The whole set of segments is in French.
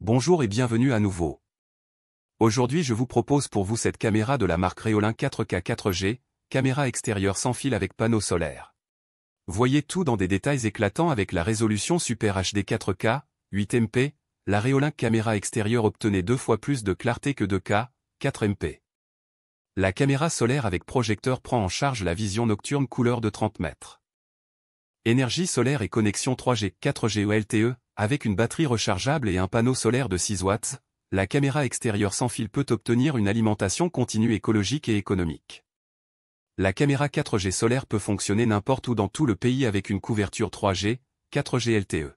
Bonjour et bienvenue à nouveau. Aujourd'hui je vous propose pour vous cette caméra de la marque Réolin 4K 4G, caméra extérieure sans fil avec panneau solaire. Voyez tout dans des détails éclatants avec la résolution Super HD 4K, 8 MP, la Réolin caméra extérieure obtenait deux fois plus de clarté que 2K, 4 MP. La caméra solaire avec projecteur prend en charge la vision nocturne couleur de 30 mètres. Énergie solaire et connexion 3G, 4G LTE, avec une batterie rechargeable et un panneau solaire de 6 watts, la caméra extérieure sans fil peut obtenir une alimentation continue écologique et économique. La caméra 4G solaire peut fonctionner n'importe où dans tout le pays avec une couverture 3G, 4G LTE.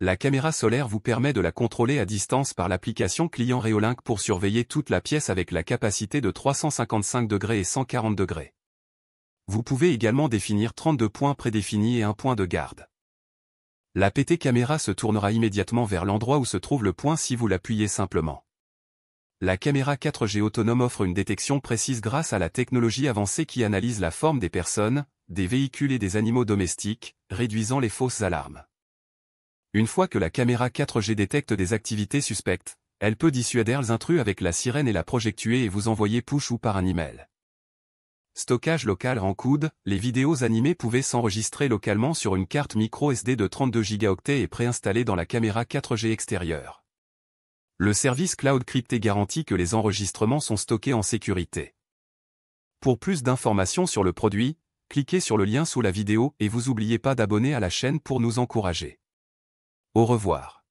La caméra solaire vous permet de la contrôler à distance par l'application client Reolink pour surveiller toute la pièce avec la capacité de 355 degrés et 140 degrés. Vous pouvez également définir 32 points prédéfinis et un point de garde. La PT caméra se tournera immédiatement vers l'endroit où se trouve le point si vous l'appuyez simplement. La caméra 4G autonome offre une détection précise grâce à la technologie avancée qui analyse la forme des personnes, des véhicules et des animaux domestiques, réduisant les fausses alarmes. Une fois que la caméra 4G détecte des activités suspectes, elle peut dissuader les intrus avec la sirène et la projectuer et vous envoyer push ou par un email. Stockage local en coude, les vidéos animées pouvaient s'enregistrer localement sur une carte micro SD de 32 Go et préinstallée dans la caméra 4G extérieure. Le service cloud crypté garantit que les enregistrements sont stockés en sécurité. Pour plus d'informations sur le produit, cliquez sur le lien sous la vidéo et vous oubliez pas d'abonner à la chaîne pour nous encourager. Au revoir.